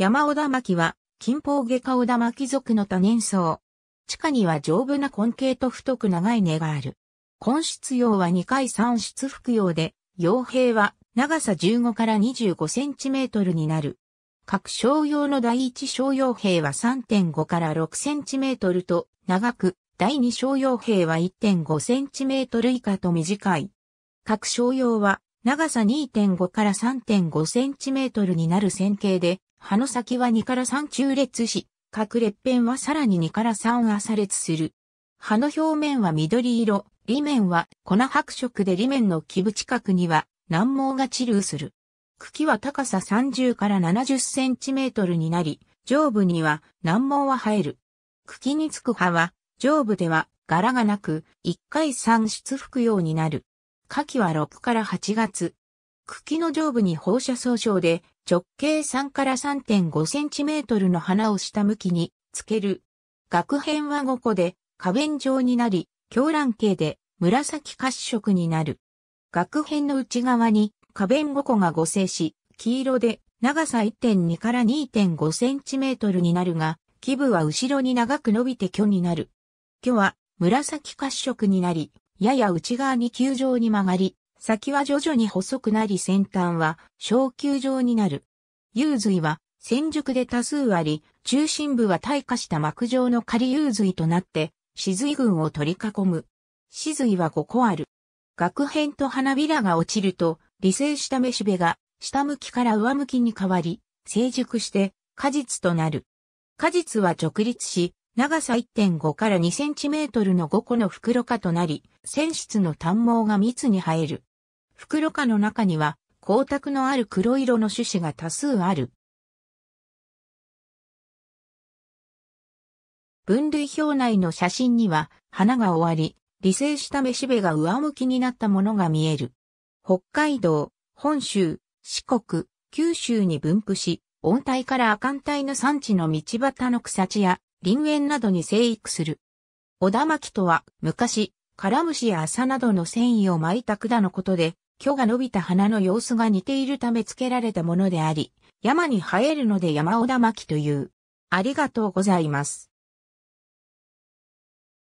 山小田巻は、近方下下小田巻族の多年草。地下には丈夫な根茎と太く長い根がある。根室葉は2回3室服用で、葉兵は長さ15から25センチメートルになる。各商用の第一商用兵は3.5から6センチメートルと長く、第二商用兵は1.5センチメートル以下と短い。各商用は長さ2.5から3.5センチメートルになる線形で、葉の先は2から3中列し、各裂片はさらに2から3朝列する。葉の表面は緑色、裏面は粉白色で裏面の基部近くには難毛が治流する。茎は高さ30から70センチメートルになり、上部には難毛は生える。茎につく葉は、上部では柄がなく、一回産出ようになる。夏季は6から8月。茎の上部に放射層症で直径3から3.5センチメートルの花を下向きにつける。額辺は5個で花弁状になり、狂乱形で紫褐色になる。額辺の内側に花弁5個が合成し、黄色で長さ1.2から2.5センチメートルになるが、基部は後ろに長く伸びて虚になる。虚は紫褐色になり、やや内側に球状に曲がり、先は徐々に細くなり先端は小球状になる。幽髄は戦熟で多数あり、中心部は退化した膜状の仮幽髄となって、死髄群を取り囲む。死髄は5個ある。学片と花びらが落ちると、理性しためしべが、下向きから上向きに変わり、成熟して、果実となる。果実は直立し、長さ1.5から2センチメートルの5個の袋化となり、泉質の短毛が密に生える。袋化の中には光沢のある黒色の種子が多数ある。分類表内の写真には花が終わり、理性しためしべが上向きになったものが見える。北海道、本州、四国、九州に分布し、温帯から亜寒帯の産地の道端の草地や林園などに生育する。小田巻とは、昔、カラムシや麻などの繊維を巻いた管のことで、巨が伸びた花の様子が似ているため付けられたものであり、山に生えるので山小田巻という。ありがとうございます。